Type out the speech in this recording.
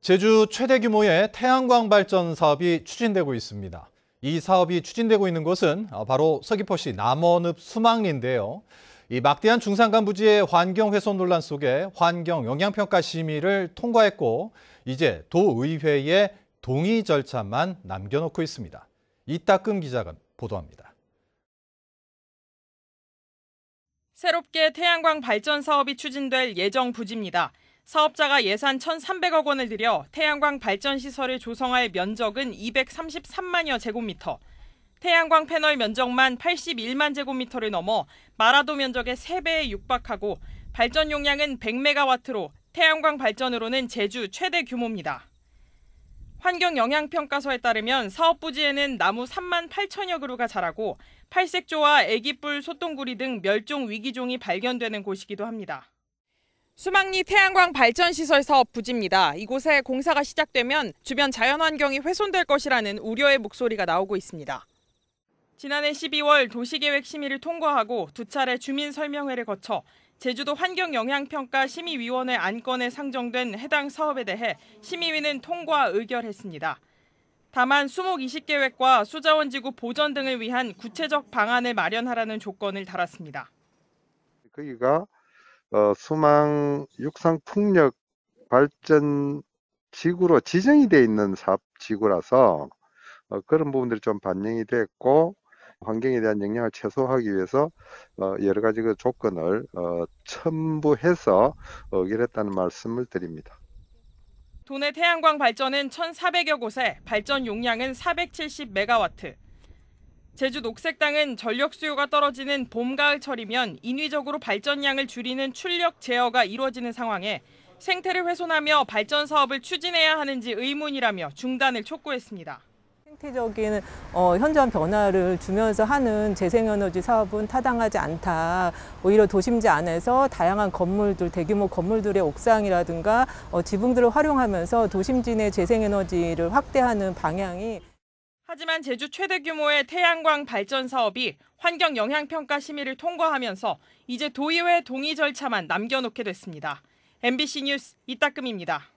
제주 최대 규모의 태양광 발전 사업이 추진되고 있습니다. 이 사업이 추진되고 있는 곳은 바로 서귀포시 남원읍 수망리인데요. 이 막대한 중산간 부지의 환경 훼손 논란 속에 환경 영향평가 심의를 통과했고 이제 도의회에 동의 절차만 남겨놓고 있습니다. 이따끔 기자가 보도합니다. 새롭게 태양광 발전 사업이 추진될 예정 부지입니다. 사업자가 예산 1,300억 원을 들여 태양광 발전 시설을 조성할 면적은 233만여 제곱미터, 태양광 패널 면적만 81만 제곱미터를 넘어 마라도 면적의 3배에 육박하고 발전 용량은 100메가와트로 태양광 발전으로는 제주 최대 규모입니다. 환경영향평가서에 따르면 사업 부지에는 나무 3만 8천여 그루가 자라고 팔색조와 애기뿔, 소똥구리 등 멸종 위기종이 발견되는 곳이기도 합니다. 수막리 태양광 발전시설 사업 부지입니다. 이곳에 공사가 시작되면 주변 자연환경이 훼손될 것이라는 우려의 목소리가 나오고 있습니다. 지난해 12월 도시계획 심의를 통과하고 두 차례 주민 설명회를 거쳐 제주도 환경영향평가 심의위원회 안건에 상정된 해당 사업에 대해 심의위는 통과 의결했습니다. 다만 수목 2 0계획과 수자원지구 보전 등을 위한 구체적 방안을 마련하라는 조건을 달았습니다. 거기가 그 어, 수망 육상 풍력 발전 지구로 지정이 돼 있는 사업 지구라서 어, 그런 부분들이 좀 반영이 됐고 환경에 대한 영향을 최소화하기 위해서 어, 여러 가지 그 조건을 어, 첨부해서 어기했다는 말씀을 드립니다. 도내 태양광 발전은 1,400여 곳에 발전 용량은 470메가와트, 제주 녹색당은 전력 수요가 떨어지는 봄, 가을철이면 인위적으로 발전량을 줄이는 출력 제어가 이루어지는 상황에 생태를 훼손하며 발전 사업을 추진해야 하는지 의문이라며 중단을 촉구했습니다. 생태적인 어, 현저한 변화를 주면서 하는 재생에너지 사업은 타당하지 않다. 오히려 도심지 안에서 다양한 건물들, 대규모 건물들의 옥상이라든가 어, 지붕들을 활용하면서 도심지 내 재생에너지를 확대하는 방향이 하지만 제주 최대 규모의 태양광 발전 사업이 환경 영향 평가 심의를 통과하면서 이제 도의회 동의 절차만 남겨놓게 됐습니다. MBC 뉴스 이따금입니다.